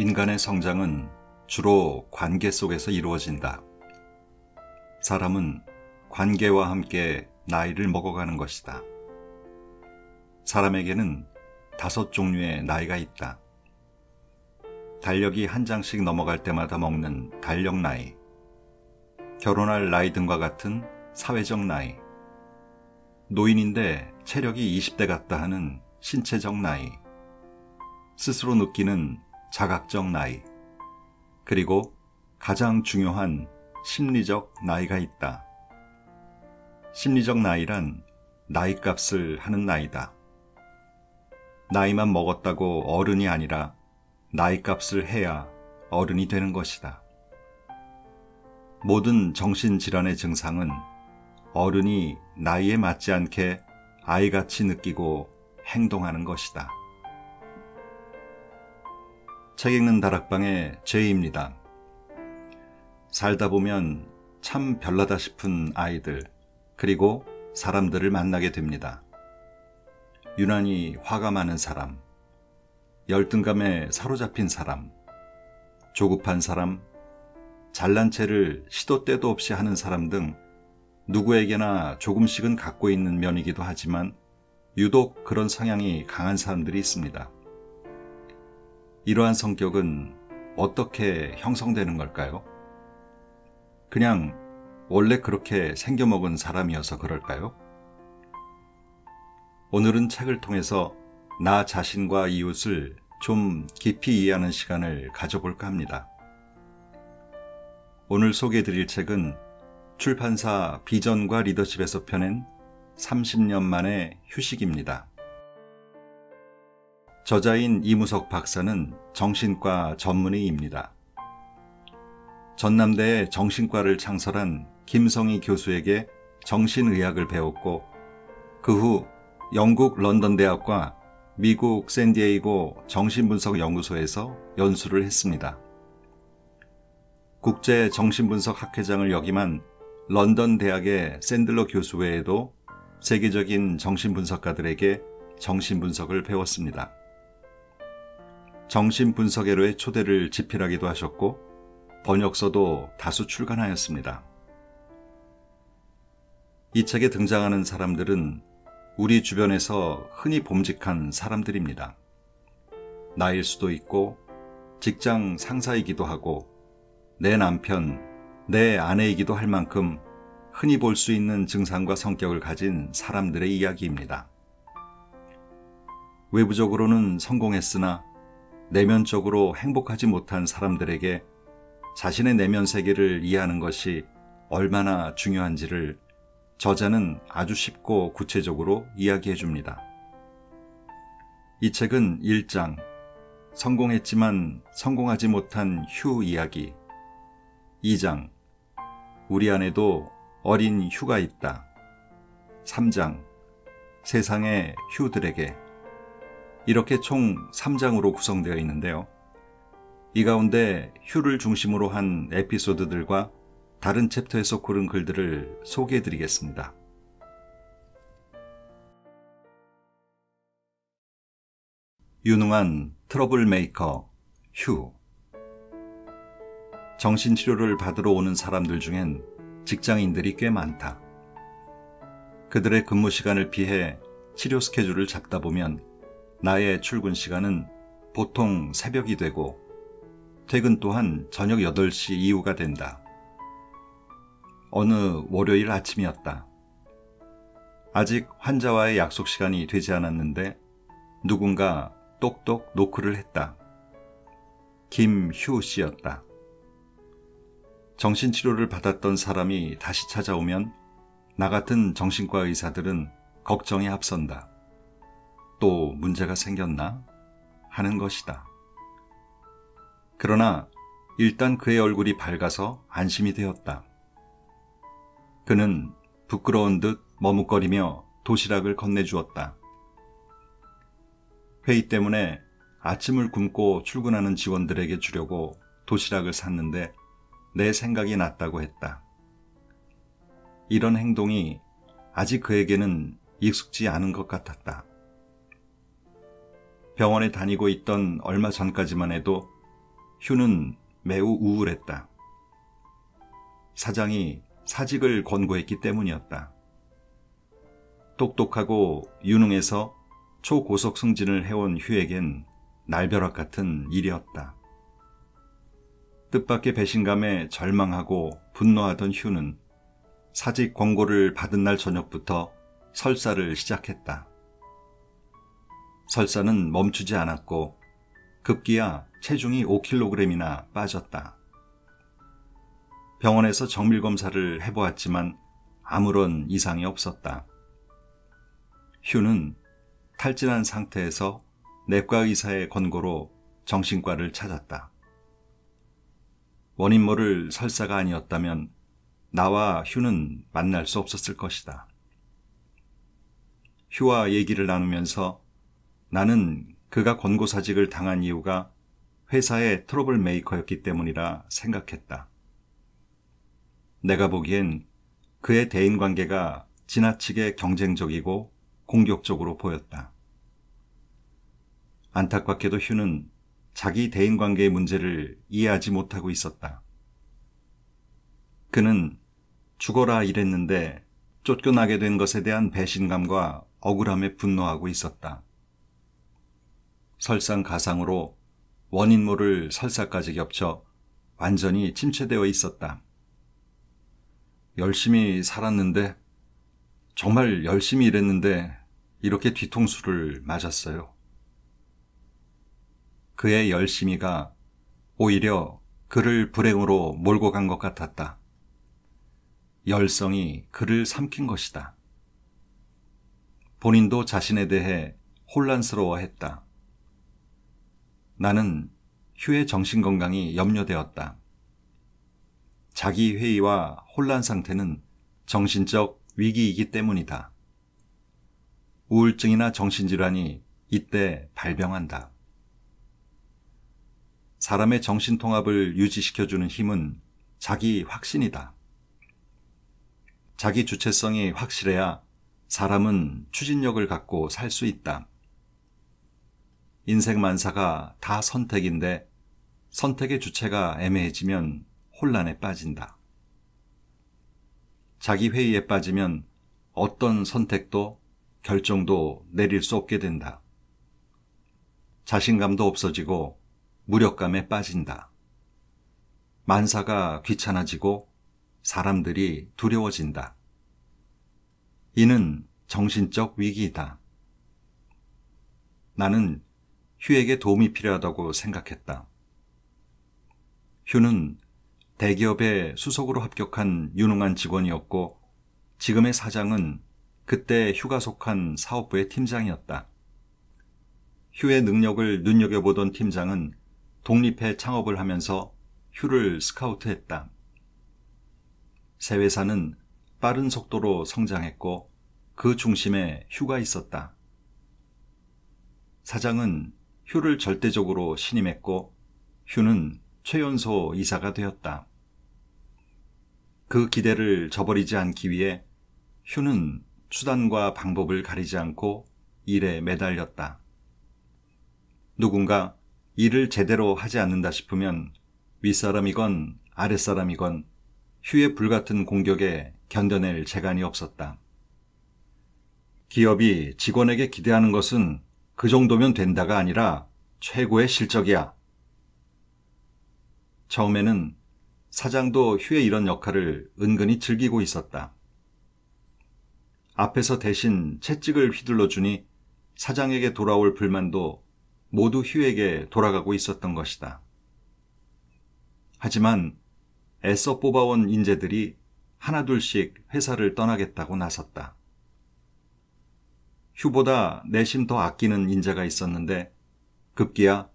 인간의 성장은 주로 관계 속에서 이루어진다. 사람은 관계와 함께 나이를 먹어가는 것이다. 사람에게는 다섯 종류의 나이가 있다. 달력이 한 장씩 넘어갈 때마다 먹는 달력 나이, 결혼할 나이 등과 같은 사회적 나이, 노인인데 체력이 20대 같다 하는 신체적 나이, 스스로 느끼는 자각적 나이, 그리고 가장 중요한 심리적 나이가 있다. 심리적 나이란 나이 값을 하는 나이다. 나이만 먹었다고 어른이 아니라 나이 값을 해야 어른이 되는 것이다. 모든 정신질환의 증상은 어른이 나이에 맞지 않게 아이같이 느끼고 행동하는 것이다. 책 읽는 다락방의 제이입니다. 살다 보면 참 별나다 싶은 아이들, 그리고 사람들을 만나게 됩니다. 유난히 화가 많은 사람, 열등감에 사로잡힌 사람, 조급한 사람, 잘난 채를 시도 때도 없이 하는 사람 등 누구에게나 조금씩은 갖고 있는 면이기도 하지만 유독 그런 성향이 강한 사람들이 있습니다. 이러한 성격은 어떻게 형성되는 걸까요? 그냥 원래 그렇게 생겨먹은 사람이어서 그럴까요? 오늘은 책을 통해서 나 자신과 이웃을 좀 깊이 이해하는 시간을 가져볼까 합니다. 오늘 소개해드릴 책은 출판사 비전과 리더십에서 펴낸 30년 만의 휴식입니다. 저자인 이무석 박사는 정신과 전문의입니다. 전남대에 정신과를 창설한 김성희 교수에게 정신의학을 배웠고 그 후 영국 런던 대학과 미국 샌디에이고 정신분석연구소에서 연수를 했습니다. 국제 정신분석학회장을 역임한 런던 대학의 샌들러 교수 외에도 세계적인 정신분석가들에게 정신분석을 배웠습니다. 정신분석회로의 초대를 집필하기도 하셨고 번역서도 다수 출간하였습니다. 이 책에 등장하는 사람들은 우리 주변에서 흔히 봄직한 사람들입니다. 나일 수도 있고 직장 상사이기도 하고 내 남편, 내 아내이기도 할 만큼 흔히 볼 수 있는 증상과 성격을 가진 사람들의 이야기입니다. 외부적으로는 성공했으나 내면적으로 행복하지 못한 사람들에게 자신의 내면 세계를 이해하는 것이 얼마나 중요한지를 저자는 아주 쉽고 구체적으로 이야기해 줍니다. 이 책은 1장, 성공했지만 성공하지 못한 휴 이야기, 2장, 우리 안에도 어린 휴가 있다, 3장, 세상의 휴들에게 이렇게 총 3장으로 구성되어 있는데요. 이 가운데 휴를 중심으로 한 에피소드들과 다른 챕터에서 고른 글들을 소개해 드리겠습니다. 유능한 트러블 메이커 휴 정신치료를 받으러 오는 사람들 중엔 직장인들이 꽤 많다. 그들의 근무 시간을 피해 치료 스케줄을 잡다 보면 나의 출근 시간은 보통 새벽이 되고 퇴근 또한 저녁 8시 이후가 된다. 어느 월요일 아침이었다. 아직 환자와의 약속 시간이 되지 않았는데 누군가 똑똑 노크를 했다. 김 휴 씨였다. 정신치료를 받았던 사람이 다시 찾아오면 나 같은 정신과 의사들은 걱정에 앞선다. 또 문제가 생겼나 하는 것이다. 그러나 일단 그의 얼굴이 밝아서 안심이 되었다. 그는 부끄러운 듯 머뭇거리며 도시락을 건네주었다. 회의 때문에 아침을 굶고 출근하는 직원들에게 주려고 도시락을 샀는데 내 생각이 났다고 했다. 이런 행동이 아직 그에게는 익숙지 않은 것 같았다. 병원에 다니고 있던 얼마 전까지만 해도 휴는 매우 우울했다. 사장이 사직을 권고했기 때문이었다. 똑똑하고 유능해서 초고속 승진을 해온 휴에겐 날벼락 같은 일이었다. 뜻밖의 배신감에 절망하고 분노하던 휴는 사직 권고를 받은 날 저녁부터 설사를 시작했다. 설사는 멈추지 않았고 급기야 체중이 5kg이나 빠졌다. 병원에서 정밀검사를 해보았지만 아무런 이상이 없었다. 휴는 탈진한 상태에서 내과 의사의 권고로 정신과를 찾았다. 원인 모를 설사가 아니었다면 나와 휴는 만날 수 없었을 것이다. 휴와 얘기를 나누면서 나는 그가 권고사직을 당한 이유가 회사의 트러블 메이커였기 때문이라 생각했다. 내가 보기엔 그의 대인 관계가 지나치게 경쟁적이고 공격적으로 보였다. 안타깝게도 휴는 자기 대인 관계의 문제를 이해하지 못하고 있었다. 그는 죽어라 이랬는데 쫓겨나게 된 것에 대한 배신감과 억울함에 분노하고 있었다. 설상가상으로 원인물을 설사까지 겹쳐 완전히 침체되어 있었다. 열심히 살았는데, 정말 열심히 일했는데, 이렇게 뒤통수를 맞았어요. 그의 열심이가 오히려 그를 불행으로 몰고 간 것 같았다. 열성이 그를 삼킨 것이다. 본인도 자신에 대해 혼란스러워했다. 나는 휴의 정신건강이 염려되었다. 자기 회의와 혼란 상태는 정신적 위기이기 때문이다. 우울증이나 정신질환이 이때 발병한다. 사람의 정신통합을 유지시켜주는 힘은 자기 확신이다. 자기 주체성이 확실해야 사람은 추진력을 갖고 살 수 있다. 인생 만사가 다 선택인데 선택의 주체가 애매해지면 혼란에 빠진다. 자기 회의에 빠지면 어떤 선택도 결정도 내릴 수 없게 된다. 자신감도 없어지고 무력감에 빠진다. 만사가 귀찮아지고 사람들이 두려워진다. 이는 정신적 위기이다. 나는 휴에게 도움이 필요하다고 생각했다. 휴는 대기업에 수석으로 합격한 유능한 직원이었고 지금의 사장은 그때 휴가 속한 사업부의 팀장이었다. 휴의 능력을 눈여겨보던 팀장은 독립해 창업을 하면서 휴를 스카우트했다. 새 회사는 빠른 속도로 성장했고 그 중심에 휴가 있었다. 사장은 휴를 절대적으로 신임했고 휴는 최연소 이사가 되었다. 그 기대를 저버리지 않기 위해 휴는 수단과 방법을 가리지 않고 일에 매달렸다. 누군가 일을 제대로 하지 않는다 싶으면 윗사람이건 아랫사람이건 휴의 불같은 공격에 견뎌낼 재간이 없었다. 기업이 직원에게 기대하는 것은 그 정도면 된다가 아니라 최고의 실적이야. 처음에는 사장도 휴의 이런 역할을 은근히 즐기고 있었다. 앞에서 대신 채찍을 휘둘러 주니 사장에게 돌아올 불만도 모두 휴에게 돌아가고 있었던 것이다. 하지만 애써 뽑아온 인재들이 하나둘씩 회사를 떠나겠다고 나섰다. 휴보다 내심 더 아끼는 인자가 있었는데 급기야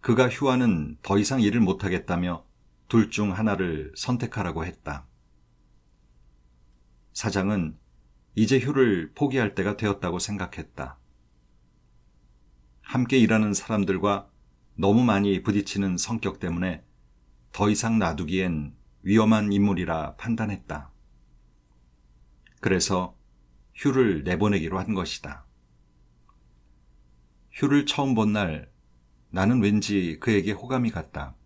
그가 휴와는 더 이상 일을 못하겠다며 둘 중 하나를 선택하라고 했다. 사장은 이제 휴를 포기할 때가 되었다고 생각했다. 함께 일하는 사람들과 너무 많이 부딪히는 성격 때문에 더 이상 놔두기엔 위험한 인물이라 판단했다. 그래서 휴를 내보내기로 한 것이다. 휴를 처음 본 날 나는 왠지 그에게 호감이 갔다.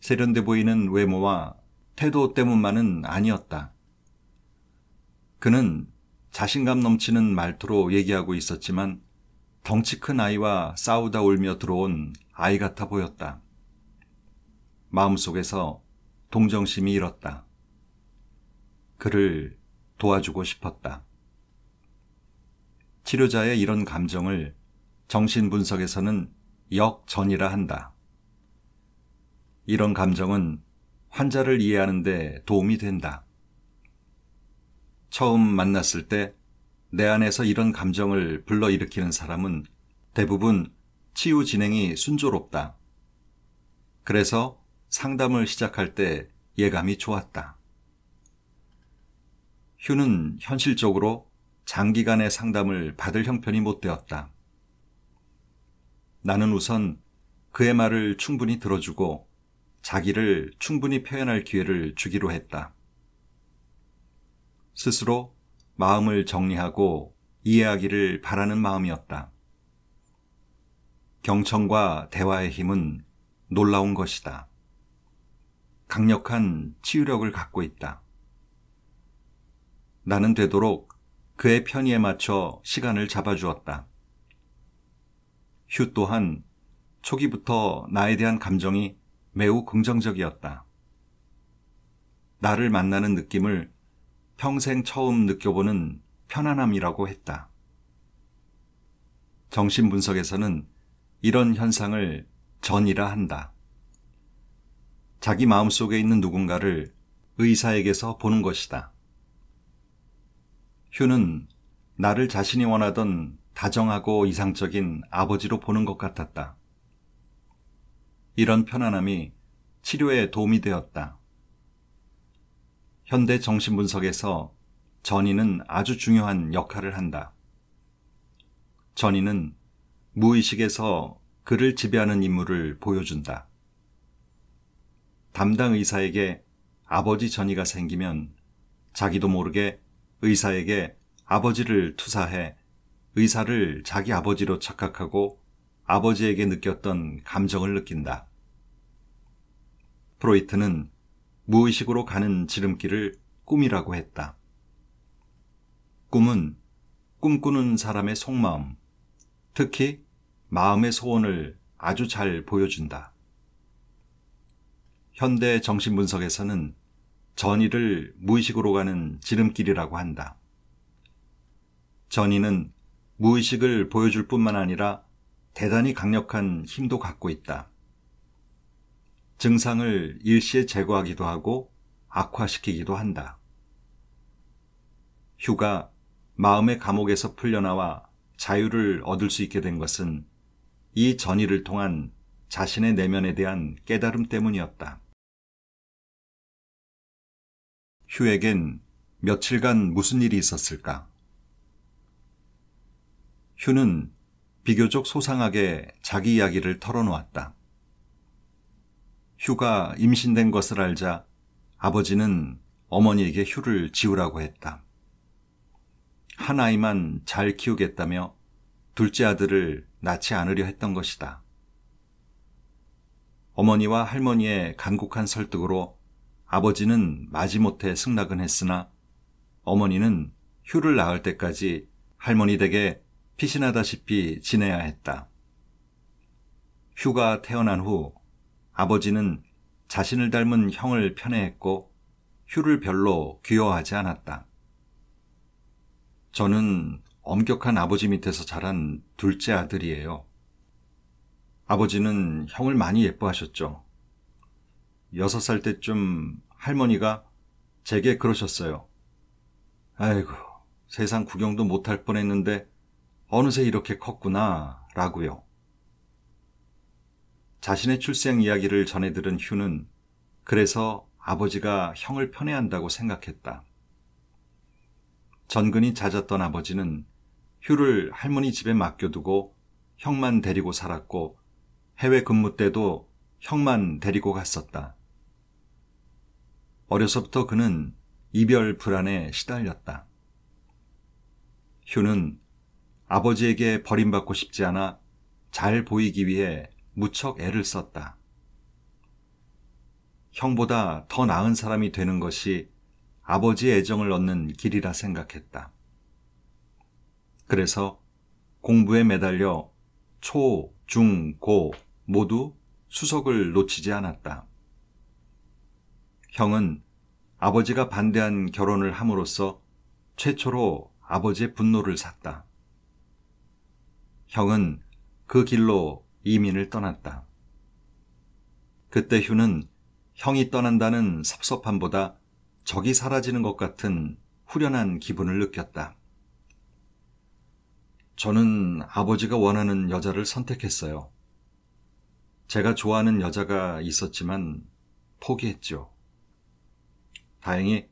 세련돼 보이는 외모와 태도 때문만은 아니었다. 그는 자신감 넘치는 말투로 얘기하고 있었지만 덩치 큰 아이와 싸우다 울며 들어온 아이 같아 보였다. 마음속에서 동정심이 잃었다 그를 도와주고 싶었다. 치료자의 이런 감정을 정신분석에서는 역전이라 한다. 이런 감정은 환자를 이해하는 데 도움이 된다. 처음 만났을 때 내 안에서 이런 감정을 불러일으키는 사람은 대부분 치유 진행이 순조롭다. 그래서 상담을 시작할 때 예감이 좋았다. 휴는 현실적으로 장기간의 상담을 받을 형편이 못 되었다. 나는 우선 그의 말을 충분히 들어주고 자기를 충분히 표현할 기회를 주기로 했다. 스스로 마음을 정리하고 이해하기를 바라는 마음이었다. 경청과 대화의 힘은 놀라운 것이다. 강력한 치유력을 갖고 있다. 나는 되도록 그의 편의에 맞춰 시간을 잡아주었다. 휴 또한 초기부터 나에 대한 감정이 매우 긍정적이었다. 나를 만나는 느낌을 평생 처음 느껴보는 편안함이라고 했다. 정신분석에서는 이런 현상을 전이라 한다. 자기 마음속에 있는 누군가를 의사에게서 보는 것이다. 휴는 나를 자신이 원하던 다정하고 이상적인 아버지로 보는 것 같았다. 이런 편안함이 치료에 도움이 되었다. 현대 정신분석에서 전이는 아주 중요한 역할을 한다. 전이는 무의식에서 그를 지배하는 인물을 보여준다. 담당 의사에게 아버지 전이가 생기면 자기도 모르게 의사에게 아버지를 투사해 의사를 자기 아버지로 착각하고 아버지에게 느꼈던 감정을 느낀다. 프로이트는 무의식으로 가는 지름길을 꿈이라고 했다. 꿈은 꿈꾸는 사람의 속마음, 특히 마음의 소원을 아주 잘 보여준다. 현대 정신분석에서는 전의를 무의식으로 가는 지름길이라고 한다. 전의는 무의식을 보여줄 뿐만 아니라 대단히 강력한 힘도 갖고 있다. 증상을 일시에 제거하기도 하고 악화시키기도 한다. 휴가 마음의 감옥에서 풀려나와 자유를 얻을 수 있게 된 것은 이 전의를 통한 자신의 내면에 대한 깨달음 때문이었다. 휴에겐 며칠간 무슨 일이 있었을까? 휴는 비교적 소상하게 자기 이야기를 털어놓았다. 휴가 임신된 것을 알자 아버지는 어머니에게 휴를 지우라고 했다. 한 아이만 잘 키우겠다며 둘째 아들을 낳지 않으려 했던 것이다. 어머니와 할머니의 간곡한 설득으로 아버지는 마지못해 승낙은 했으나 어머니는 휴를 낳을 때까지 할머니 댁에 피신하다시피 지내야 했다. 휴가 태어난 후 아버지는 자신을 닮은 형을 편애했고 휴를 별로 귀여워하지 않았다. 저는 엄격한 아버지 밑에서 자란 둘째 아들이에요. 아버지는 형을 많이 예뻐하셨죠. 여섯 살 때쯤 할머니가 제게 그러셨어요. 아이고, 세상 구경도 못할 뻔했는데 어느새 이렇게 컸구나 라고요. 자신의 출생 이야기를 전해 들은 휴는 그래서 아버지가 형을 편애한다고 생각했다. 전근이 잦았던 아버지는 휴를 할머니 집에 맡겨두고 형만 데리고 살았고 해외 근무 때도 형만 데리고 갔었다. 어려서부터 그는 이별 불안에 시달렸다. 휴는 아버지에게 버림받고 싶지 않아 잘 보이기 위해 무척 애를 썼다. 형보다 더 나은 사람이 되는 것이 아버지의 애정을 얻는 길이라 생각했다. 그래서 공부에 매달려 초, 중, 고 모두 수석을 놓치지 않았다. 형은 아버지가 반대한 결혼을 함으로써 최초로 아버지의 분노를 샀다. 형은 그 길로 이민을 떠났다. 그때 휴는 형이 떠난다는 섭섭함보다 적이 사라지는 것 같은 후련한 기분을 느꼈다. 저는 아버지가 원하는 여자를 선택했어요. 제가 좋아하는 여자가 있었지만 포기했죠. 다행히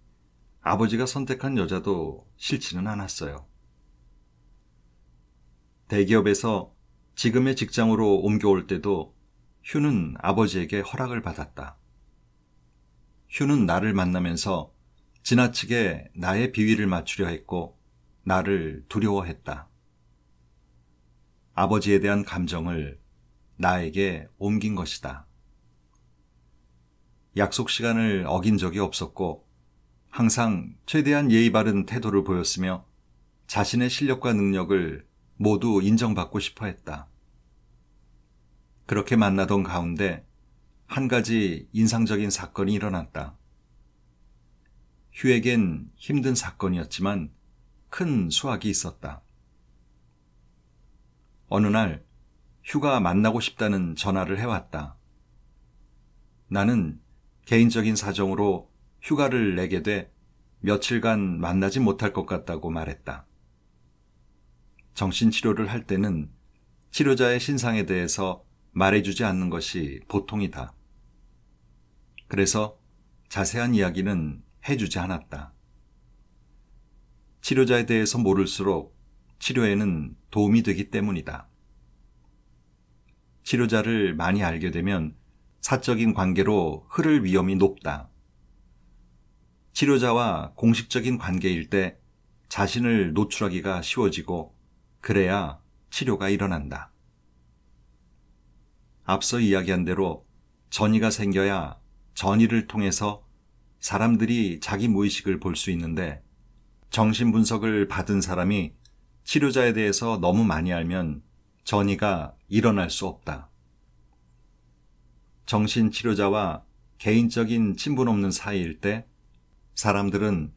아버지가 선택한 여자도 싫지는 않았어요. 대기업에서 지금의 직장으로 옮겨올 때도 휴는 아버지에게 허락을 받았다. 휴는 나를 만나면서 지나치게 나의 비위를 맞추려 했고 나를 두려워했다. 아버지에 대한 감정을 나에게 옮긴 것이다. 약속 시간을 어긴 적이 없었고 항상 최대한 예의 바른 태도를 보였으며 자신의 실력과 능력을 모두 인정받고 싶어 했다. 그렇게 만나던 가운데 한 가지 인상적인 사건이 일어났다. 휴에겐 힘든 사건이었지만 큰 수확이 있었다. 어느 날 휴가 만나고 싶다는 전화를 해왔다. 나는 개인적인 사정으로 휴가를 내게 돼 며칠간 만나지 못할 것 같다고 말했다. 정신치료를 할 때는 치료자의 신상에 대해서 말해주지 않는 것이 보통이다. 그래서 자세한 이야기는 해주지 않았다. 치료자에 대해서 모를수록 치료에는 도움이 되기 때문이다. 치료자를 많이 알게 되면 사적인 관계로 흐를 위험이 높다. 치료자와 공식적인 관계일 때 자신을 노출하기가 쉬워지고 그래야 치료가 일어난다. 앞서 이야기한 대로 전이가 생겨야 전이를 통해서 사람들이 자기 무의식을 볼 수 있는데 정신분석을 받은 사람이 치료자에 대해서 너무 많이 알면 전이가 일어날 수 없다. 정신치료자와 개인적인 친분 없는 사이일 때 사람들은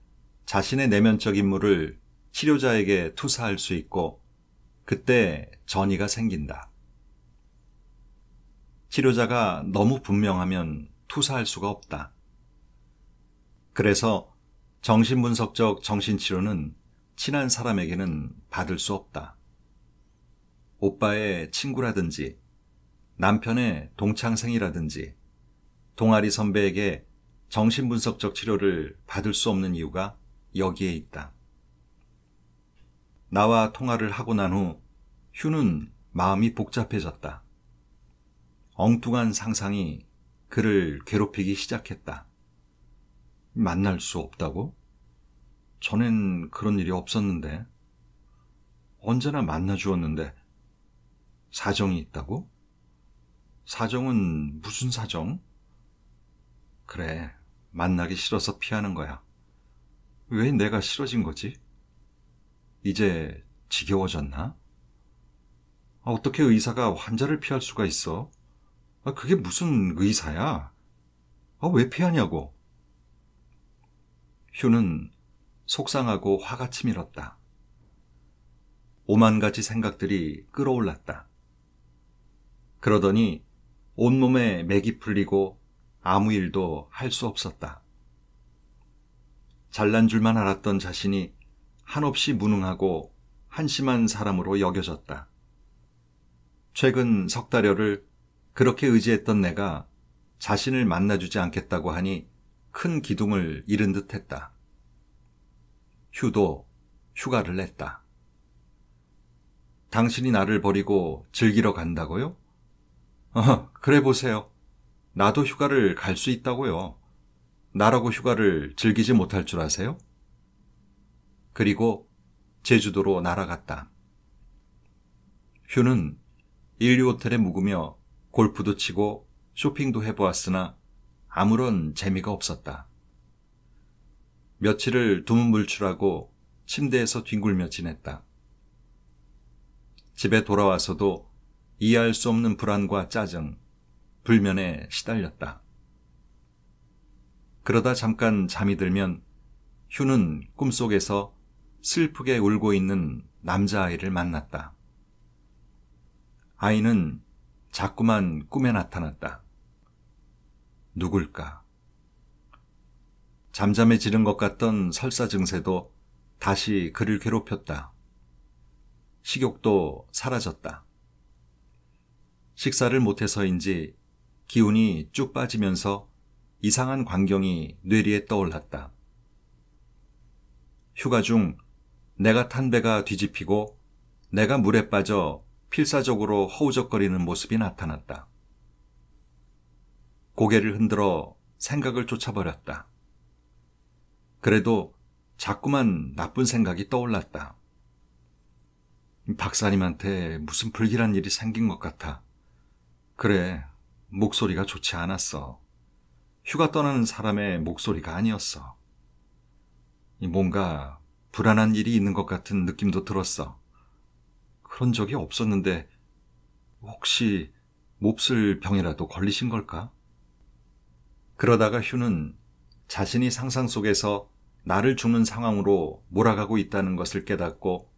자신의 내면적 임무를 치료자에게 투사할 수 있고 그때 전이가 생긴다. 치료자가 너무 분명하면 투사할 수가 없다. 그래서 정신분석적 정신치료는 친한 사람에게는 받을 수 없다. 오빠의 친구라든지 남편의 동창생이라든지 동아리 선배에게 정신분석적 치료를 받을 수 없는 이유가 여기에 있다. 나와 통화를 하고 난 후 휴는 마음이 복잡해졌다. 엉뚱한 상상이 그를 괴롭히기 시작했다. 만날 수 없다고? 전엔 그런 일이 없었는데. 언제나 만나주었는데. 사정이 있다고? 사정은 무슨 사정? 그래. 만나기 싫어서 피하는 거야. 왜 내가 싫어진 거지? 이제 지겨워졌나? 아, 어떻게 의사가 환자를 피할 수가 있어? 아, 그게 무슨 의사야? 아, 왜 피하냐고? 휴는 속상하고 화가 치밀었다. 오만 가지 생각들이 끌어올랐다. 그러더니 온몸에 맥이 풀리고 아무 일도 할 수 없었다. 잘난 줄만 알았던 자신이 한없이 무능하고 한심한 사람으로 여겨졌다. 최근 석 달여를 그렇게 의지했던 내가 자신을 만나주지 않겠다고 하니 큰 기둥을 잃은 듯 했다. 휴도 휴가를 냈다. 당신이 나를 버리고 즐기러 간다고요? 어, 그래 보세요. 나도 휴가를 갈 수 있다고요. 나라고 휴가를 즐기지 못할 줄 아세요? 그리고 제주도로 날아갔다. 휴는 인류 호텔에 묵으며 골프도 치고 쇼핑도 해보았으나 아무런 재미가 없었다. 며칠을 두문물출하고 침대에서 뒹굴며 지냈다. 집에 돌아와서도 이해할 수 없는 불안과 짜증, 불면에 시달렸다. 그러다 잠깐 잠이 들면 휴는 꿈속에서 슬프게 울고 있는 남자아이를 만났다. 아이는 자꾸만 꿈에 나타났다. 누굴까? 잠잠해지는 것 같던 설사 증세도 다시 그를 괴롭혔다. 식욕도 사라졌다. 식사를 못해서인지 기운이 쭉 빠지면서 이상한 광경이 뇌리에 떠올랐다. 휴가 중 내가 탄 배가 뒤집히고 내가 물에 빠져 필사적으로 허우적거리는 모습이 나타났다. 고개를 흔들어 생각을 쫓아버렸다. 그래도 자꾸만 나쁜 생각이 떠올랐다. 박사님한테 무슨 불길한 일이 생긴 것 같아. 그래, 목소리가 좋지 않았어. 휴가 떠나는 사람의 목소리가 아니었어. 뭔가 불안한 일이 있는 것 같은 느낌도 들었어. 그런 적이 없었는데 혹시 몹쓸 병이라도 걸리신 걸까? 그러다가 휴는 자신이 상상 속에서 나를 죽는 상황으로 몰아가고 있다는 것을 깨닫고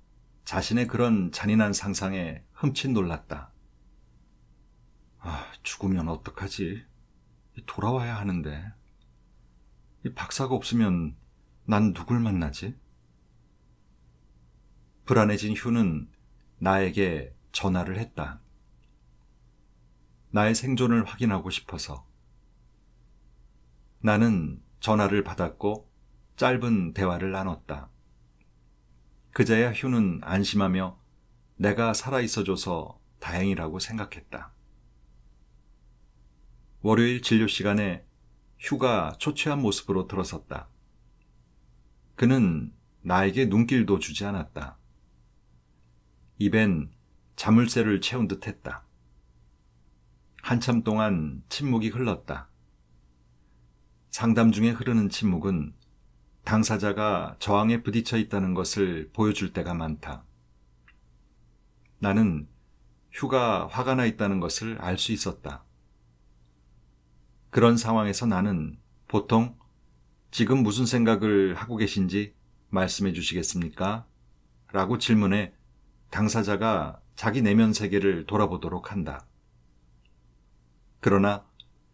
자신의 그런 잔인한 상상에 흠칫 놀랐다. 아, 죽으면 어떡하지? 돌아와야 하는데. 이 박사가 없으면 난 누굴 만나지? 불안해진 휴는 나에게 전화를 했다. 나의 생존을 확인하고 싶어서. 나는 전화를 받았고 짧은 대화를 나눴다. 그제야 휴는 안심하며 내가 살아있어줘서 다행이라고 생각했다. 월요일 진료 시간에 휴가 초췌한 모습으로 들어섰다. 그는 나에게 눈길도 주지 않았다. 입엔 자물쇠를 채운 듯 했다. 한참 동안 침묵이 흘렀다. 상담 중에 흐르는 침묵은 당사자가 저항에 부딪혀 있다는 것을 보여줄 때가 많다. 나는 휴가 화가 나 있다는 것을 알 수 있었다. 그런 상황에서 나는 보통 지금 무슨 생각을 하고 계신지 말씀해 주시겠습니까? 라고 질문해 당사자가 자기 내면 세계를 돌아보도록 한다. 그러나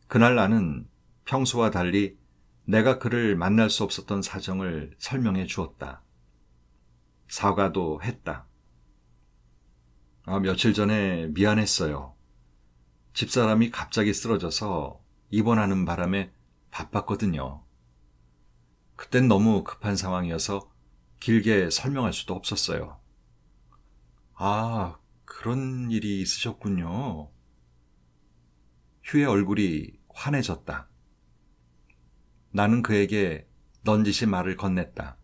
그날 나는 평소와 달리 내가 그를 만날 수 없었던 사정을 설명해 주었다. 사과도 했다. 아, 며칠 전에 미안했어요. 집사람이 갑자기 쓰러져서 입원하는 바람에 바빴거든요. 그땐 너무 급한 상황이어서 길게 설명할 수도 없었어요. 아, 그런 일이 있으셨군요. 휴의 얼굴이 환해졌다. 나는 그에게 넌지시 말을 건넸다.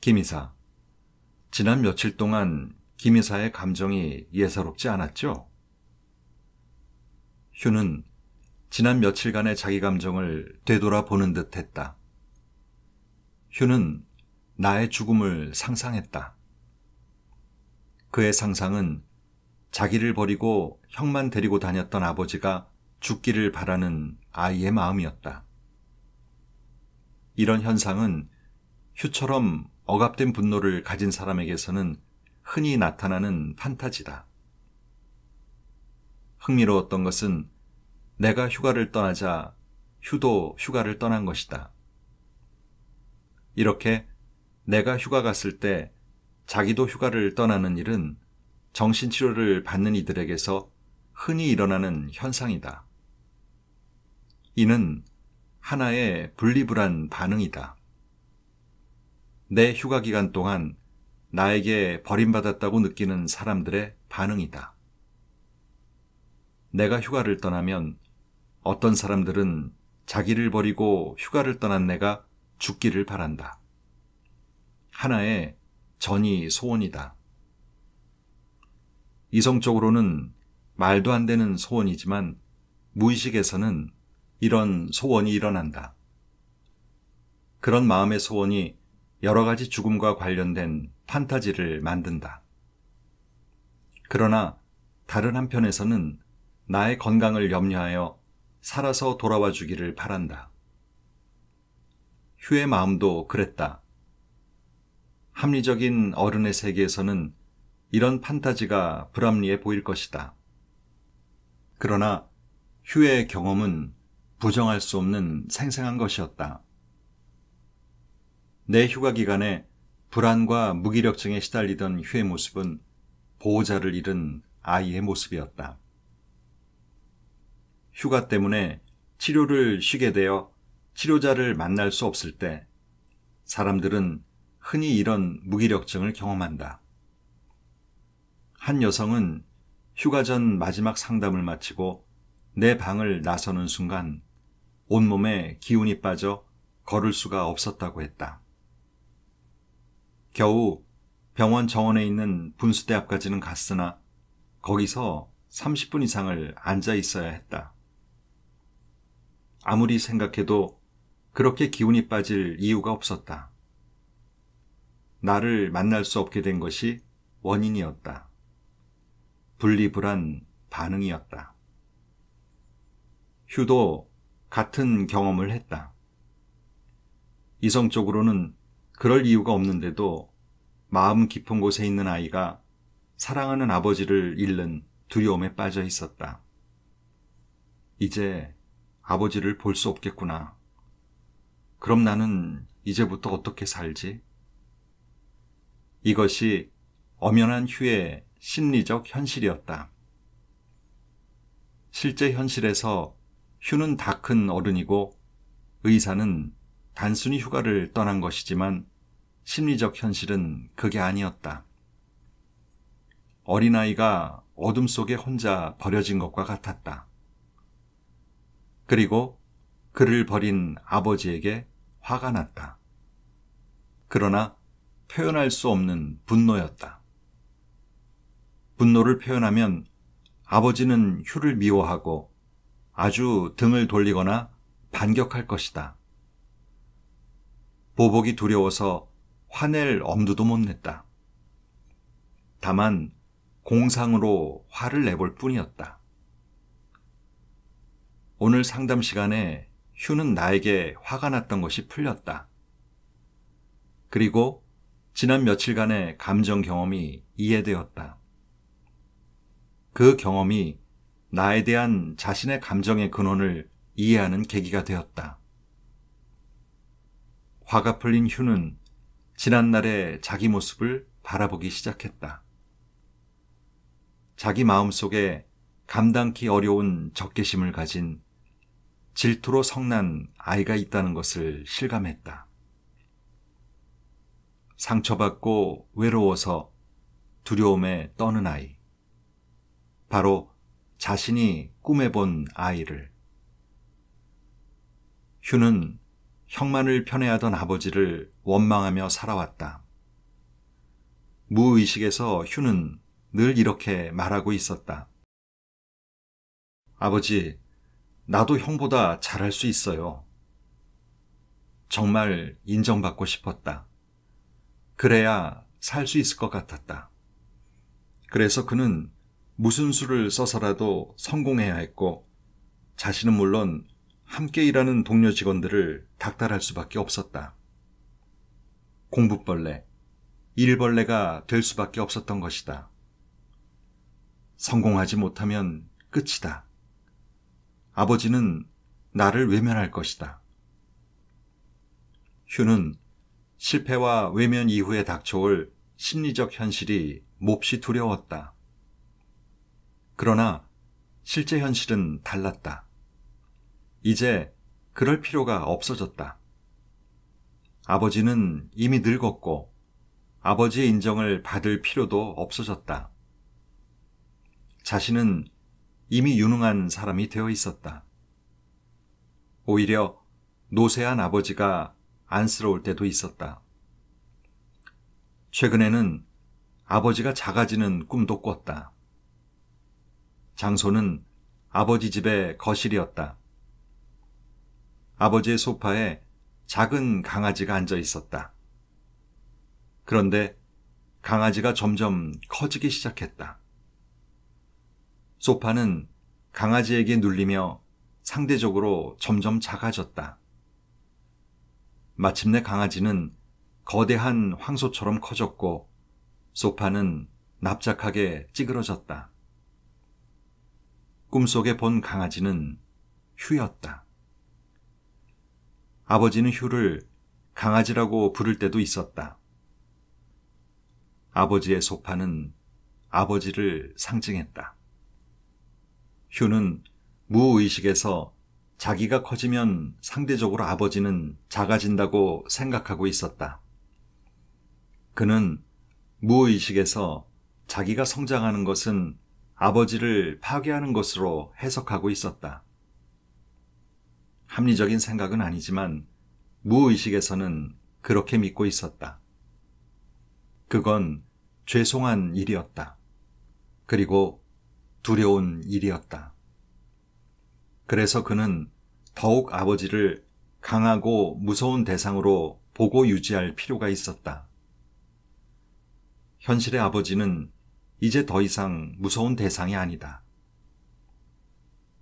김이사, 지난 며칠 동안 김이사의 감정이 예사롭지 않았죠? 휴는 지난 며칠간의 자기 감정을 되돌아보는 듯 했다. 휴는 나의 죽음을 상상했다. 그의 상상은 자기를 버리고 형만 데리고 다녔던 아버지가 죽기를 바라는 아이의 마음이었다. 이런 현상은 휴처럼 억압된 분노를 가진 사람에게서는 흔히 나타나는 판타지다. 흥미로웠던 것은 내가 휴가를 떠나자 휴도 휴가를 떠난 것이다. 이렇게 내가 휴가 갔을 때 자기도 휴가를 떠나는 일은 정신치료를 받는 이들에게서 흔히 일어나는 현상이다. 이는 하나의 분리불안 반응이다. 내 휴가 기간 동안 나에게 버림받았다고 느끼는 사람들의 반응이다. 내가 휴가를 떠나면 어떤 사람들은 자기를 버리고 휴가를 떠난 내가 죽기를 바란다. 하나의 전이 소원이다. 이성적으로는 말도 안 되는 소원이지만 무의식에서는 이런 소원이 일어난다. 그런 마음의 소원이 여러 가지 죽음과 관련된 판타지를 만든다. 그러나 다른 한편에서는 나의 건강을 염려하여 살아서 돌아와 주기를 바란다. 휴의 마음도 그랬다. 합리적인 어른의 세계에서는 이런 판타지가 불합리해 보일 것이다. 그러나 휴의 경험은 부정할 수 없는 생생한 것이었다. 내 휴가 기간에 불안과 무기력증에 시달리던 휴의 모습은 보호자를 잃은 아이의 모습이었다. 휴가 때문에 치료를 쉬게 되어 치료자를 만날 수 없을 때 사람들은 흔히 이런 무기력증을 경험한다. 한 여성은 휴가 전 마지막 상담을 마치고 내 방을 나서는 순간 온몸에 기운이 빠져 걸을 수가 없었다고 했다. 겨우 병원 정원에 있는 분수대 앞까지는 갔으나 거기서 30분 이상을 앉아 있어야 했다. 아무리 생각해도 그렇게 기운이 빠질 이유가 없었다. 나를 만날 수 없게 된 것이 원인이었다. 분리불안 반응이었다. 휴도 같은 경험을 했다. 이성적으로는 그럴 이유가 없는데도 마음 깊은 곳에 있는 아이가 사랑하는 아버지를 잃는 두려움에 빠져 있었다. 이제 아버지를 볼 수 없겠구나. 그럼 나는 이제부터 어떻게 살지? 이것이 엄연한 휴의 심리적 현실이었다. 실제 현실에서 휴는 다 큰 어른이고 의사는 단순히 휴가를 떠난 것이지만 심리적 현실은 그게 아니었다. 어린아이가 어둠 속에 혼자 버려진 것과 같았다. 그리고 그를 버린 아버지에게 화가 났다. 그러나 표현할 수 없는 분노였다. 분노를 표현하면 아버지는 휴를 미워하고 아주 등을 돌리거나 반격할 것이다. 보복이 두려워서 화낼 엄두도 못 냈다. 다만 공상으로 화를 내볼 뿐이었다. 오늘 상담 시간에 휴는 나에게 화가 났던 것이 풀렸다. 그리고 지난 며칠간의 감정 경험이 이해되었다. 그 경험이 나에 대한 자신의 감정의 근원을 이해하는 계기가 되었다. 화가 풀린 휴는 지난날의 자기 모습을 바라보기 시작했다. 자기 마음속에 감당키 어려운 적개심을 가진 질투로 성난 아이가 있다는 것을 실감했다. 상처받고 외로워서 두려움에 떠는 아이. 바로 자신이 꿈에 본 아이를. 휴는 형만을 편애하던 아버지를 원망하며 살아왔다. 무의식에서 휴는 늘 이렇게 말하고 있었다. 아버지, 나도 형보다 잘할 수 있어요. 정말 인정받고 싶었다. 그래야 살 수 있을 것 같았다. 그래서 그는 무슨 수를 써서라도 성공해야 했고, 자신은 물론 함께 일하는 동료 직원들을 닥달할 수밖에 없었다. 공부벌레, 일벌레가 될 수밖에 없었던 것이다. 성공하지 못하면 끝이다. 아버지는 나를 외면할 것이다. 휴는 실패와 외면 이후에 닥쳐올 심리적 현실이 몹시 두려웠다. 그러나 실제 현실은 달랐다. 이제 그럴 필요가 없어졌다. 아버지는 이미 늙었고 아버지의 인정을 받을 필요도 없어졌다. 자신은 이미 유능한 사람이 되어 있었다. 오히려 노세한 아버지가 안쓰러울 때도 있었다. 최근에는 아버지가 작아지는 꿈도 꿨다. 장소는 아버지 집의 거실이었다. 아버지의 소파에 작은 강아지가 앉아 있었다. 그런데 강아지가 점점 커지기 시작했다. 소파는 강아지에게 눌리며 상대적으로 점점 작아졌다. 마침내 강아지는 거대한 황소처럼 커졌고 소파는 납작하게 찌그러졌다. 꿈속에 본 강아지는 휴였다. 아버지는 휴를 강아지라고 부를 때도 있었다. 아버지의 소파는 아버지를 상징했다. 휴는 무의식에서 자기가 커지면 상대적으로 아버지는 작아진다고 생각하고 있었다. 그는 무의식에서 자기가 성장하는 것은 아버지를 파괴하는 것으로 해석하고 있었다. 합리적인 생각은 아니지만 무의식에서는 그렇게 믿고 있었다. 그건 죄송한 일이었다. 그리고 두려운 일이었다. 그래서 그는 더욱 아버지를 강하고 무서운 대상으로 보고 유지할 필요가 있었다. 현실의 아버지는 이제 더 이상 무서운 대상이 아니다.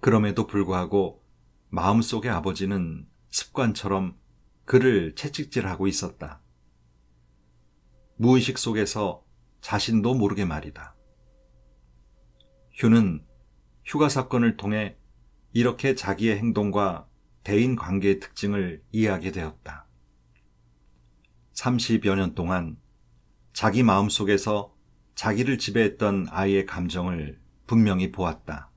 그럼에도 불구하고 마음속의 아버지는 습관처럼 그를 채찍질하고 있었다. 무의식 속에서 자신도 모르게 말이다. 휴는 휴가 사건을 통해 이렇게 자기의 행동과 대인 관계의 특징을 이해하게 되었다. 30여 년 동안 자기 마음 속에서 자기를 지배했던 아이의 감정을 분명히 보았다.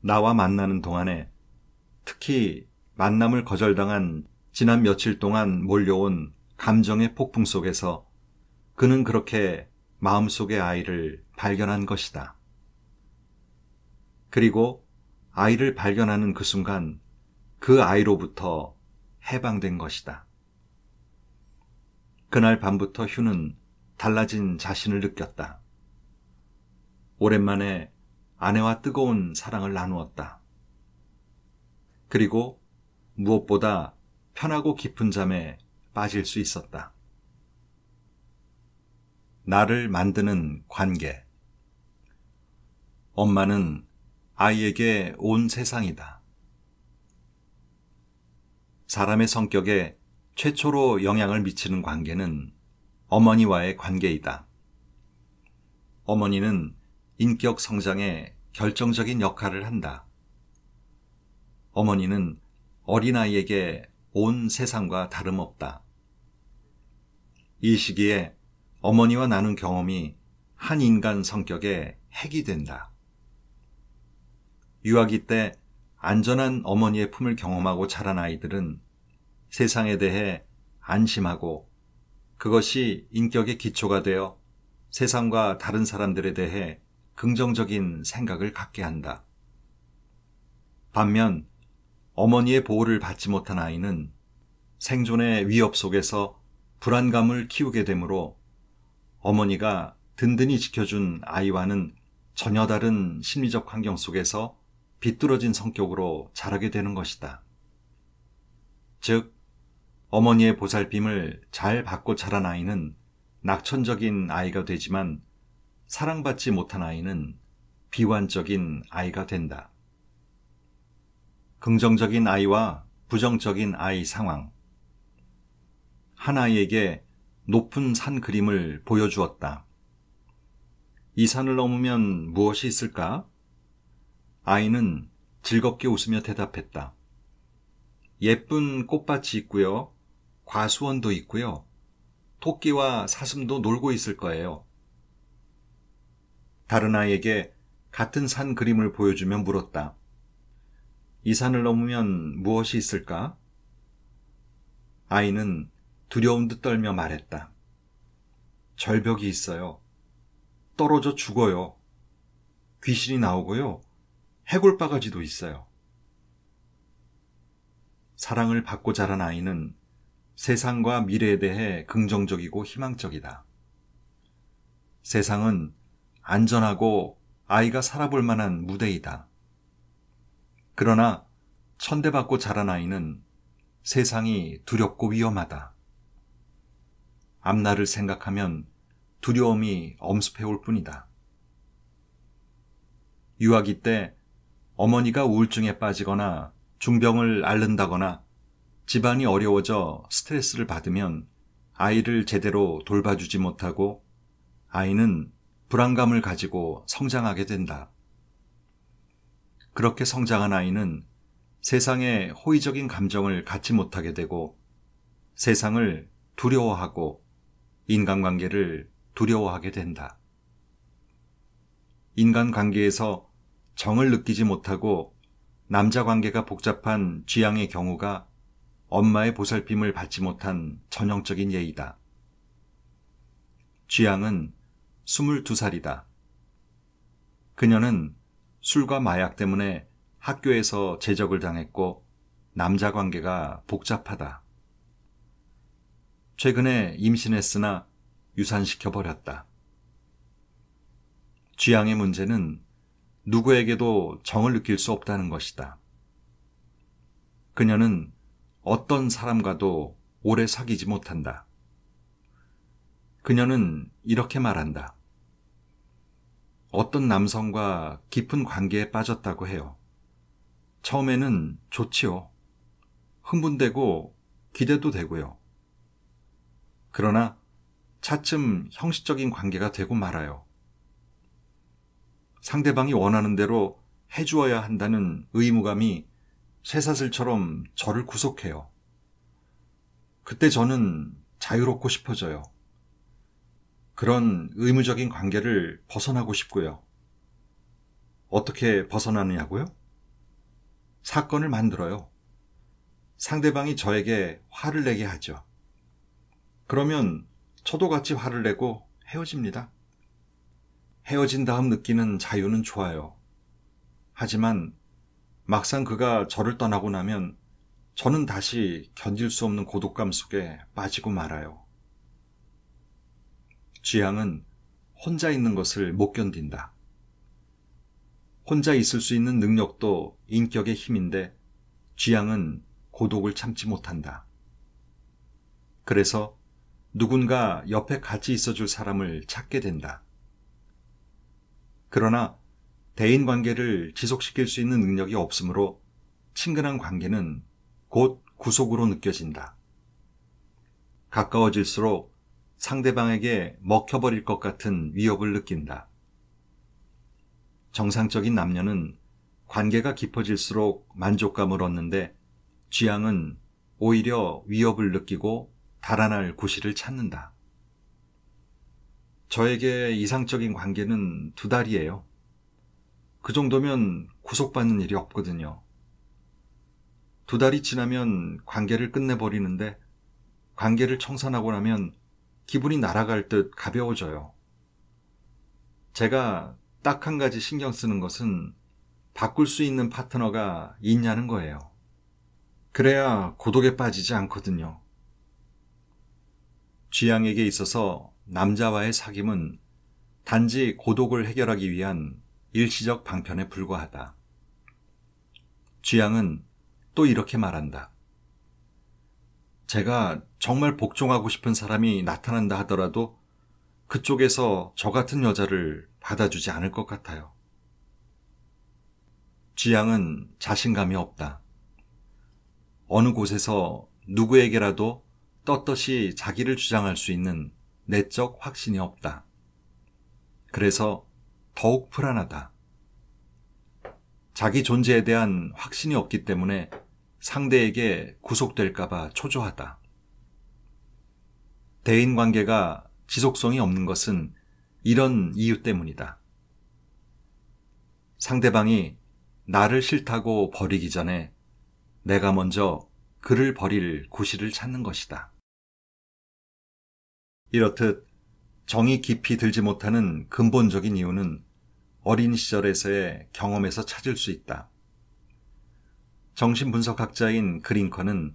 나와 만나는 동안에 특히 만남을 거절당한 지난 며칠 동안 몰려온 감정의 폭풍 속에서 그는 그렇게 마음속의 아이를 발견한 것이다. 그리고 아이를 발견하는 그 순간 그 아이로부터 해방된 것이다. 그날 밤부터 휴는 달라진 자신을 느꼈다. 오랜만에 아내와 뜨거운 사랑을 나누었다. 그리고 무엇보다 편하고 깊은 잠에 빠질 수 있었다. 나를 만드는 관계 엄마는 아이에게 온 세상이다. 사람의 성격에 최초로 영향을 미치는 관계는 어머니와의 관계이다. 어머니는 인격 성장에 결정적인 역할을 한다. 어머니는 어린아이에게 온 세상과 다름없다. 이 시기에 어머니와 나눈 경험이 한 인간 성격의 핵이 된다. 유아기 때 안전한 어머니의 품을 경험하고 자란 아이들은 세상에 대해 안심하고 그것이 인격의 기초가 되어 세상과 다른 사람들에 대해 긍정적인 생각을 갖게 한다. 반면 어머니의 보호를 받지 못한 아이는 생존의 위협 속에서 불안감을 키우게 되므로 어머니가 든든히 지켜준 아이와는 전혀 다른 심리적 환경 속에서 비뚤어진 성격으로 자라게 되는 것이다. 즉, 어머니의 보살핌을 잘 받고 자란 아이는 낙천적인 아이가 되지만 사랑받지 못한 아이는 비관적인 아이가 된다. 긍정적인 아이와 부정적인 아이 상황. 한 아이에게 높은 산 그림을 보여주었다. 이 산을 넘으면 무엇이 있을까? 아이는 즐겁게 웃으며 대답했다. 예쁜 꽃밭이 있고요. 과수원도 있고요. 토끼와 사슴도 놀고 있을 거예요. 다른 아이에게 같은 산 그림을 보여주며 물었다. 이 산을 넘으면 무엇이 있을까? 아이는 두려운 듯 떨며 말했다. 절벽이 있어요. 떨어져 죽어요. 귀신이 나오고요. 해골 바가지도 있어요. 사랑을 받고 자란 아이는 세상과 미래에 대해 긍정적이고 희망적이다. 세상은 안전하고 아이가 살아볼 만한 무대이다. 그러나 천대받고 자란 아이는 세상이 두렵고 위험하다. 앞날을 생각하면 두려움이 엄습해올 뿐이다. 유아기 때 어머니가 우울증에 빠지거나 중병을 앓는다거나 집안이 어려워져 스트레스를 받으면 아이를 제대로 돌봐주지 못하고 아이는 불안감을 가지고 성장하게 된다. 그렇게 성장한 아이는 세상에 호의적인 감정을 갖지 못하게 되고 세상을 두려워하고 인간관계를 두려워하게 된다. 인간관계에서 정을 느끼지 못하고 남자 관계가 복잡한 쥐양의 경우가 엄마의 보살핌을 받지 못한 전형적인 예이다. 쥐양은 22살이다. 그녀는 술과 마약 때문에 학교에서 제적을 당했고 남자 관계가 복잡하다. 최근에 임신했으나 유산시켜버렸다. 쥐양의 문제는 누구에게도 정을 느낄 수 없다는 것이다. 그녀는 어떤 사람과도 오래 사귀지 못한다. 그녀는 이렇게 말한다. 어떤 남성과 깊은 관계에 빠졌다고 해요. 처음에는 좋지요. 흥분되고 기대도 되고요. 그러나 차츰 형식적인 관계가 되고 말아요. 상대방이 원하는 대로 해주어야 한다는 의무감이 쇠사슬처럼 저를 구속해요. 그때 저는 자유롭고 싶어져요. 그런 의무적인 관계를 벗어나고 싶고요. 어떻게 벗어나느냐고요? 사건을 만들어요. 상대방이 저에게 화를 내게 하죠. 그러면 저도 같이 화를 내고 헤어집니다. 헤어진 다음 느끼는 자유는 좋아요. 하지만 막상 그가 저를 떠나고 나면 저는 다시 견딜 수 없는 고독감 속에 빠지고 말아요. 지양은 혼자 있는 것을 못 견딘다. 혼자 있을 수 있는 능력도 인격의 힘인데 지양은 고독을 참지 못한다. 그래서 누군가 옆에 같이 있어줄 사람을 찾게 된다. 그러나 대인 관계를 지속시킬 수 있는 능력이 없으므로 친근한 관계는 곧 구속으로 느껴진다. 가까워질수록 상대방에게 먹혀버릴 것 같은 위협을 느낀다. 정상적인 남녀는 관계가 깊어질수록 만족감을 얻는데 쥐양은 오히려 위협을 느끼고 달아날 구실을 찾는다. 저에게 이상적인 관계는 두 달이에요. 그 정도면 구속받는 일이 없거든요. 두 달이 지나면 관계를 끝내버리는데 관계를 청산하고 나면 기분이 날아갈 듯 가벼워져요. 제가 딱 한 가지 신경 쓰는 것은 바꿀 수 있는 파트너가 있냐는 거예요. 그래야 고독에 빠지지 않거든요. 쥐양에게 있어서 남자와의 사귐은 단지 고독을 해결하기 위한 일시적 방편에 불과하다. 쥐양은 또 이렇게 말한다. 제가 정말 복종하고 싶은 사람이 나타난다 하더라도 그쪽에서 저 같은 여자를 받아주지 않을 것 같아요. 쥐양은 자신감이 없다. 어느 곳에서 누구에게라도 떳떳이 자기를 주장할 수 있는 내적 확신이 없다. 그래서 더욱 불안하다. 자기 존재에 대한 확신이 없기 때문에 상대에게 구속될까봐 초조하다. 대인 관계가 지속성이 없는 것은 이런 이유 때문이다. 상대방이 나를 싫다고 버리기 전에 내가 먼저 그를 버릴 구실을 찾는 것이다. 이렇듯 정이 깊이 들지 못하는 근본적인 이유는 어린 시절에서의 경험에서 찾을 수 있다. 정신분석학자인 그린컨은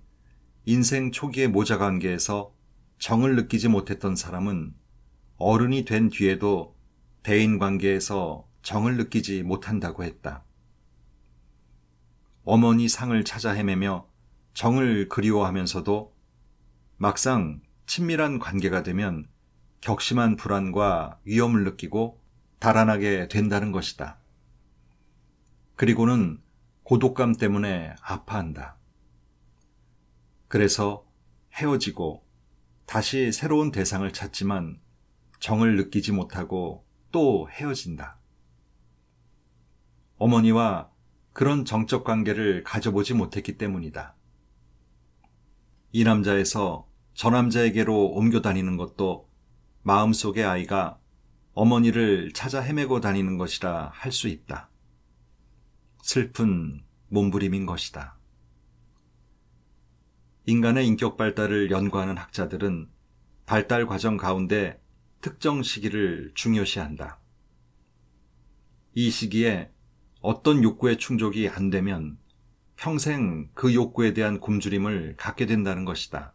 인생 초기의 모자 관계에서 정을 느끼지 못했던 사람은 어른이 된 뒤에도 대인 관계에서 정을 느끼지 못한다고 했다. 어머니 상을 찾아 헤매며 정을 그리워하면서도 막상 친밀한 관계가 되면 격심한 불안과 위험을 느끼고 달아나게 된다는 것이다. 그리고는 고독감 때문에 아파한다. 그래서 헤어지고 다시 새로운 대상을 찾지만 정을 느끼지 못하고 또 헤어진다. 어머니와 그런 정적 관계를 가져보지 못했기 때문이다. 이 남자에서 저 남자에게로 옮겨 다니는 것도 마음속의 아이가 어머니를 찾아 헤매고 다니는 것이라 할 수 있다. 슬픈 몸부림인 것이다. 인간의 인격 발달을 연구하는 학자들은 발달 과정 가운데 특정 시기를 중요시한다. 이 시기에 어떤 욕구의 충족이 안 되면 평생 그 욕구에 대한 굶주림을 갖게 된다는 것이다.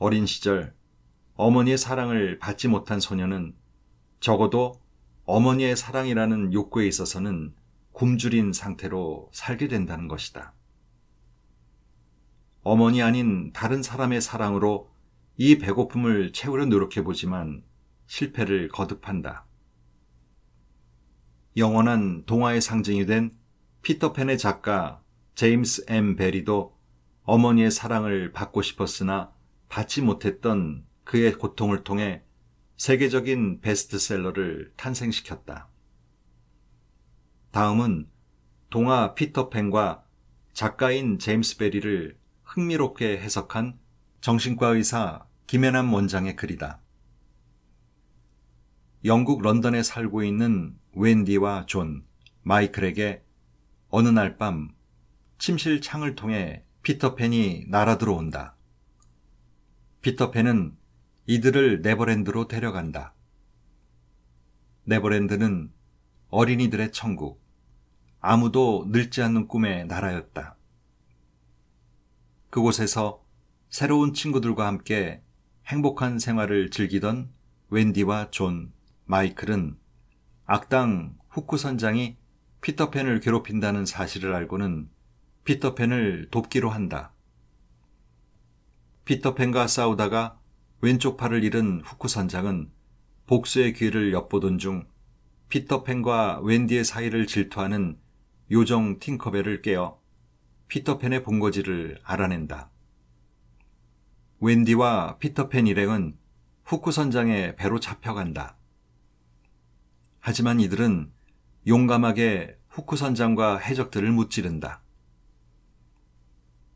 어린 시절 어머니의 사랑을 받지 못한 소녀는 적어도 어머니의 사랑이라는 욕구에 있어서는 굶주린 상태로 살게 된다는 것이다. 어머니 아닌 다른 사람의 사랑으로 이 배고픔을 채우려 노력해 보지만 실패를 거듭한다. 영원한 동화의 상징이 된 피터팬의 작가 제임스 M. 베리도 어머니의 사랑을 받고 싶었으나 받지 못했던 그의 고통을 통해 세계적인 베스트셀러를 탄생시켰다. 다음은 동화 피터팬과 작가인 제임스 베리를 흥미롭게 해석한 정신과 의사 김연남 원장의 글이다. 영국 런던에 살고 있는 웬디와 존, 마이클에게 어느 날 밤 침실 창을 통해 피터팬이 날아 들어온다. 피터팬은 이들을 네버랜드로 데려간다. 네버랜드는 어린이들의 천국, 아무도 늙지 않는 꿈의 나라였다. 그곳에서 새로운 친구들과 함께 행복한 생활을 즐기던 웬디와 존, 마이클은 악당 후크 선장이 피터팬을 괴롭힌다는 사실을 알고는 피터팬을 돕기로 한다. 피터팬과 싸우다가 왼쪽 팔을 잃은 후크 선장은 복수의 기회를 엿보던 중 피터팬과 웬디의 사이를 질투하는 요정 팅커벨을 깨어 피터팬의 본거지를 알아낸다. 웬디와 피터팬 일행은 후크 선장의 배로 잡혀간다. 하지만 이들은 용감하게 후크 선장과 해적들을 무찌른다.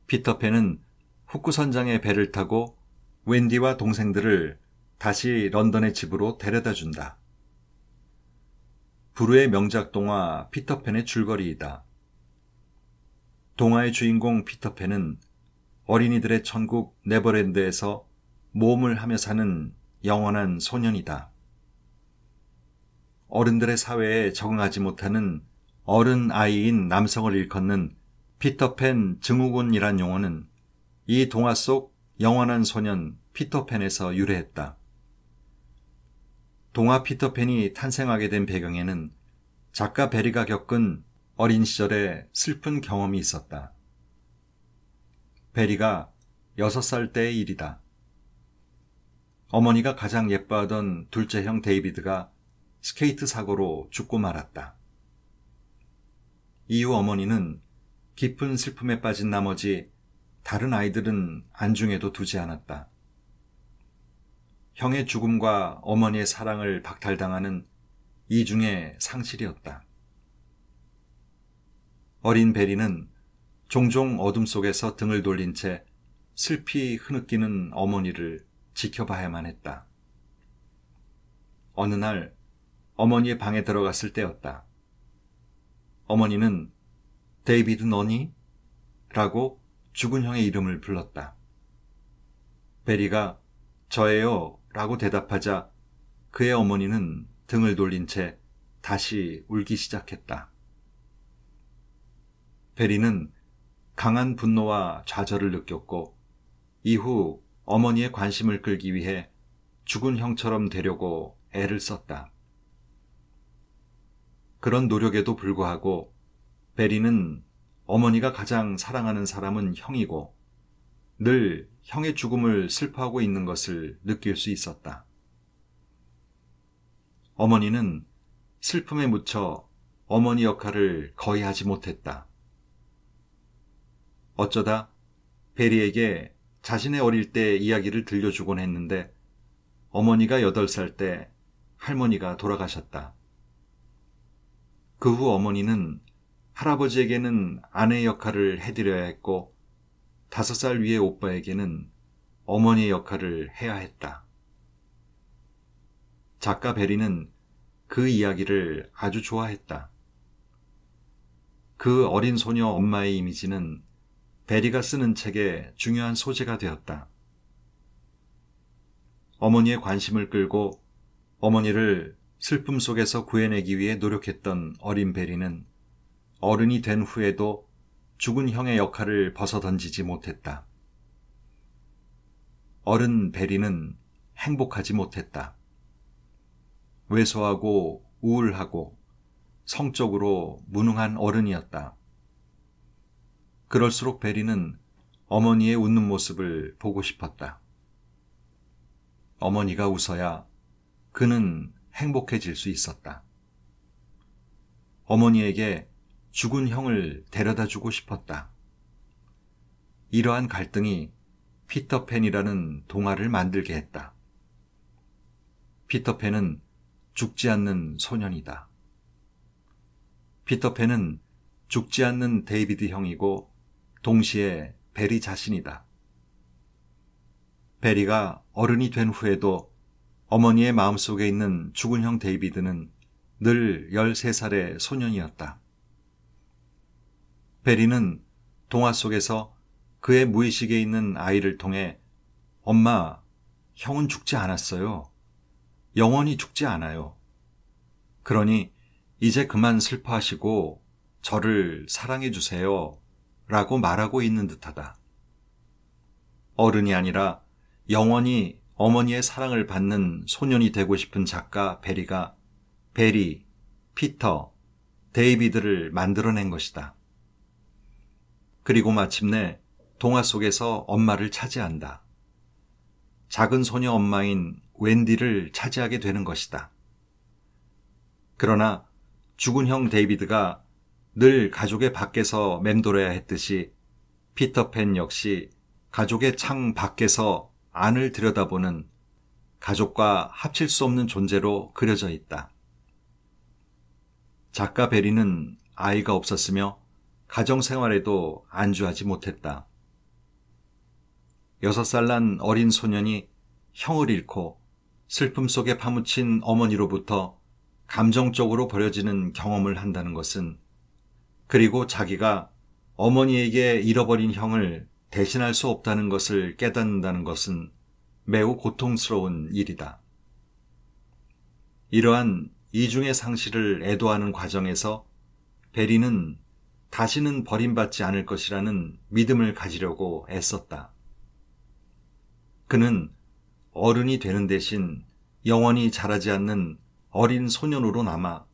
피터팬은 후쿠선장의 배를 타고 웬디와 동생들을 다시 런던의 집으로 데려다 준다. 부르의 명작 동화 피터팬의 줄거리이다. 동화의 주인공 피터팬은 어린이들의 천국 네버랜드에서 모험을 하며 사는 영원한 소년이다. 어른들의 사회에 적응하지 못하는 어른 아이인 남성을 일컫는 피터팬 증후군이란 용어는 이 동화 속 영원한 소년 피터팬에서 유래했다. 동화 피터팬이 탄생하게 된 배경에는 작가 베리가 겪은 어린 시절의 슬픈 경험이 있었다. 베리가 6살 때의 일이다. 어머니가 가장 예뻐하던 둘째 형 데이비드가 스케이트 사고로 죽고 말았다. 이후 어머니는 깊은 슬픔에 빠진 나머지 다른 아이들은 안중에도 두지 않았다. 형의 죽음과 어머니의 사랑을 박탈당하는 이중의 상실이었다. 어린 베리는 종종 어둠 속에서 등을 돌린 채 슬피 흐느끼는 어머니를 지켜봐야만 했다. 어느 날 어머니의 방에 들어갔을 때였다. 어머니는 데이비드 너니? 라고 죽은 형의 이름을 불렀다. 베리가 저예요 라고 대답하자 그의 어머니는 등을 돌린 채 다시 울기 시작했다. 베리는 강한 분노와 좌절을 느꼈고 이후 어머니의 관심을 끌기 위해 죽은 형처럼 되려고 애를 썼다. 그런 노력에도 불구하고 베리는 어머니가 가장 사랑하는 사람은 형이고 늘 형의 죽음을 슬퍼하고 있는 것을 느낄 수 있었다. 어머니는 슬픔에 묻혀 어머니 역할을 거의 하지 못했다. 어쩌다 베리에게 자신의 어릴 때 이야기를 들려주곤 했는데 어머니가 8살 때 할머니가 돌아가셨다. 그 후 어머니는 할아버지에게는 아내 역할을 해드려야 했고 다섯 살 위의 오빠에게는 어머니의 역할을 해야 했다. 작가 베리는 그 이야기를 아주 좋아했다. 그 어린 소녀 엄마의 이미지는 베리가 쓰는 책의 중요한 소재가 되었다. 어머니의 관심을 끌고 어머니를 슬픔 속에서 구해내기 위해 노력했던 어린 베리는 어른이 된 후에도 죽은 형의 역할을 벗어던지지 못했다. 어른 베리는 행복하지 못했다. 왜소하고 우울하고 성적으로 무능한 어른이었다. 그럴수록 베리는 어머니의 웃는 모습을 보고 싶었다. 어머니가 웃어야 그는 행복해질 수 있었다. 어머니에게 죽은 형을 데려다 주고 싶었다. 이러한 갈등이 피터팬이라는 동화를 만들게 했다. 피터팬은 죽지 않는 소년이다. 피터팬은 죽지 않는 데이비드 형이고 동시에 베리 자신이다. 베리가 어른이 된 후에도 어머니의 마음속에 있는 죽은 형 데이비드는 늘 13살의 소년이었다. 베리는 동화 속에서 그의 무의식에 있는 아이를 통해 엄마, 형은 죽지 않았어요. 영원히 죽지 않아요. 그러니 이제 그만 슬퍼하시고 저를 사랑해 주세요. 라고 말하고 있는 듯하다. 어른이 아니라 영원히 어머니의 사랑을 받는 소년이 되고 싶은 작가 베리가 베리, 피터, 데이비드를 만들어낸 것이다. 그리고 마침내 동화 속에서 엄마를 차지한다. 작은 소녀 엄마인 웬디를 차지하게 되는 것이다. 그러나 죽은 형 데이비드가 늘 가족의 밖에서 맴돌아야 했듯이 피터팬 역시 가족의 창 밖에서 안을 들여다보는 가족과 합칠 수 없는 존재로 그려져 있다. 작가 베리는 아이가 없었으며 가정생활에도 안주하지 못했다. 여섯 살 난 어린 소년이 형을 잃고 슬픔 속에 파묻힌 어머니로부터 감정적으로 버려지는 경험을 한다는 것은 그리고 자기가 어머니에게 잃어버린 형을 대신할 수 없다는 것을 깨닫는다는 것은 매우 고통스러운 일이다. 이러한 이중의 상실을 애도하는 과정에서 베리는 다시는 버림받지 않을 것이라는 믿음을 가지려고 애썼다. 그는 어른이 되는 대신 영원히 자라지 않는 어린 소년으로 남아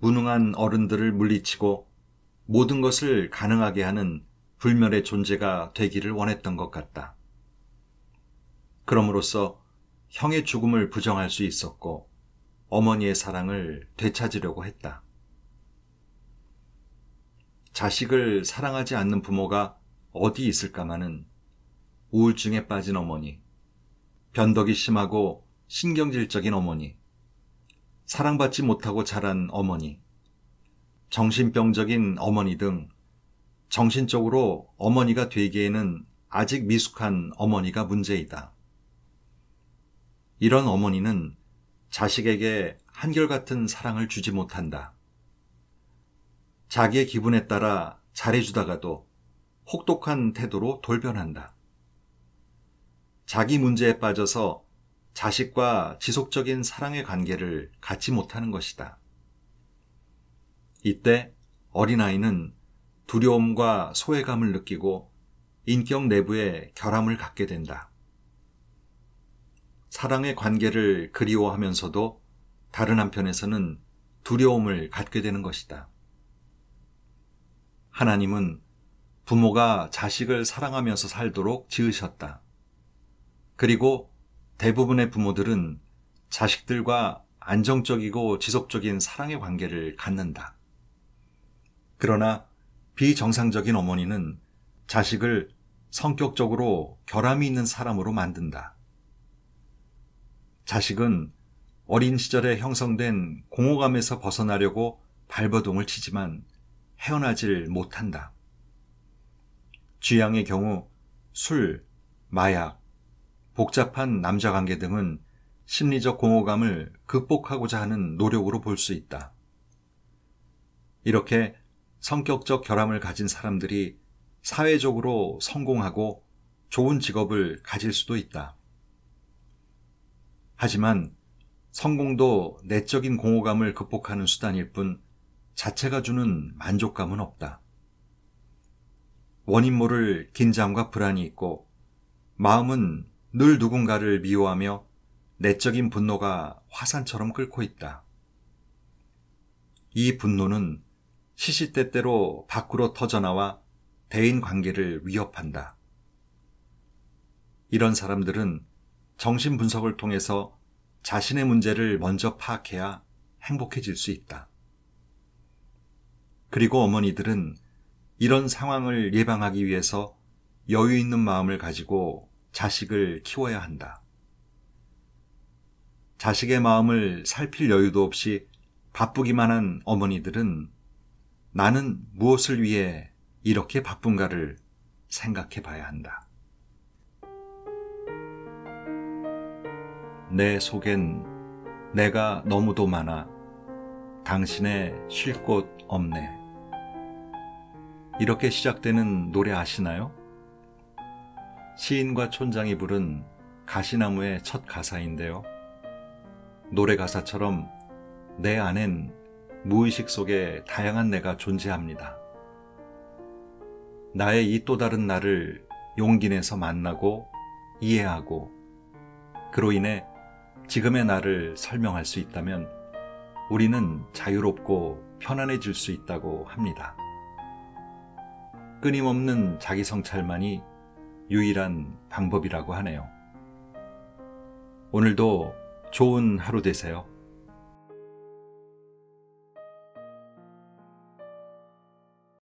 무능한 어른들을 물리치고 모든 것을 가능하게 하는 불멸의 존재가 되기를 원했던 것 같다. 그럼으로써 형의 죽음을 부정할 수 있었고 어머니의 사랑을 되찾으려고 했다. 자식을 사랑하지 않는 부모가 어디 있을까마는 우울증에 빠진 어머니, 변덕이 심하고 신경질적인 어머니, 사랑받지 못하고 자란 어머니, 정신병적인 어머니 등 정신적으로 어머니가 되기에는 아직 미숙한 어머니가 문제이다. 이런 어머니는 자식에게 한결같은 사랑을 주지 못한다. 자기의 기분에 따라 잘해주다가도 혹독한 태도로 돌변한다. 자기 문제에 빠져서 자식과 지속적인 사랑의 관계를 갖지 못하는 것이다. 이때 어린아이는 두려움과 소외감을 느끼고 인격 내부에 결함을 갖게 된다. 사랑의 관계를 그리워하면서도 다른 한편에서는 두려움을 갖게 되는 것이다. 하나님은 부모가 자식을 사랑하면서 살도록 지으셨다. 그리고 대부분의 부모들은 자식들과 안정적이고 지속적인 사랑의 관계를 갖는다. 그러나 비정상적인 어머니는 자식을 성격적으로 결함이 있는 사람으로 만든다. 자식은 어린 시절에 형성된 공허감에서 벗어나려고 발버둥을 치지만 헤어나질 못한다. 쥐양의 경우 술, 마약, 복잡한 남자 관계 등은 심리적 공허감을 극복하고자 하는 노력으로 볼 수 있다. 이렇게 성격적 결함을 가진 사람들이 사회적으로 성공하고 좋은 직업을 가질 수도 있다. 하지만 성공도 내적인 공허감을 극복하는 수단일 뿐 자체가 주는 만족감은 없다. 원인 모를 긴장과 불안이 있고 마음은 늘 누군가를 미워하며 내적인 분노가 화산처럼 끓고 있다. 이 분노는 시시때때로 밖으로 터져나와 대인 관계를 위협한다. 이런 사람들은 정신 분석을 통해서 자신의 문제를 먼저 파악해야 행복해질 수 있다. 그리고 어머니들은 이런 상황을 예방하기 위해서 여유 있는 마음을 가지고 자식을 키워야 한다. 자식의 마음을 살필 여유도 없이 바쁘기만 한 어머니들은 나는 무엇을 위해 이렇게 바쁜가를 생각해 봐야 한다. 내 속엔 내가 너무도 많아 당신의 쉴 곳 없네. 이렇게 시작되는 노래 아시나요? 시인과 촌장이 부른 가시나무의 첫 가사인데요. 노래 가사처럼 내 안엔 무의식 속에 다양한 내가 존재합니다. 나의 이 또 다른 나를 용기 내서 만나고 이해하고 그로 인해 지금의 나를 설명할 수 있다면 우리는 자유롭고 편안해질 수 있다고 합니다. 끊임없는 자기 성찰만이 유일한 방법이라고 하네요. 오늘도 좋은 하루 되세요.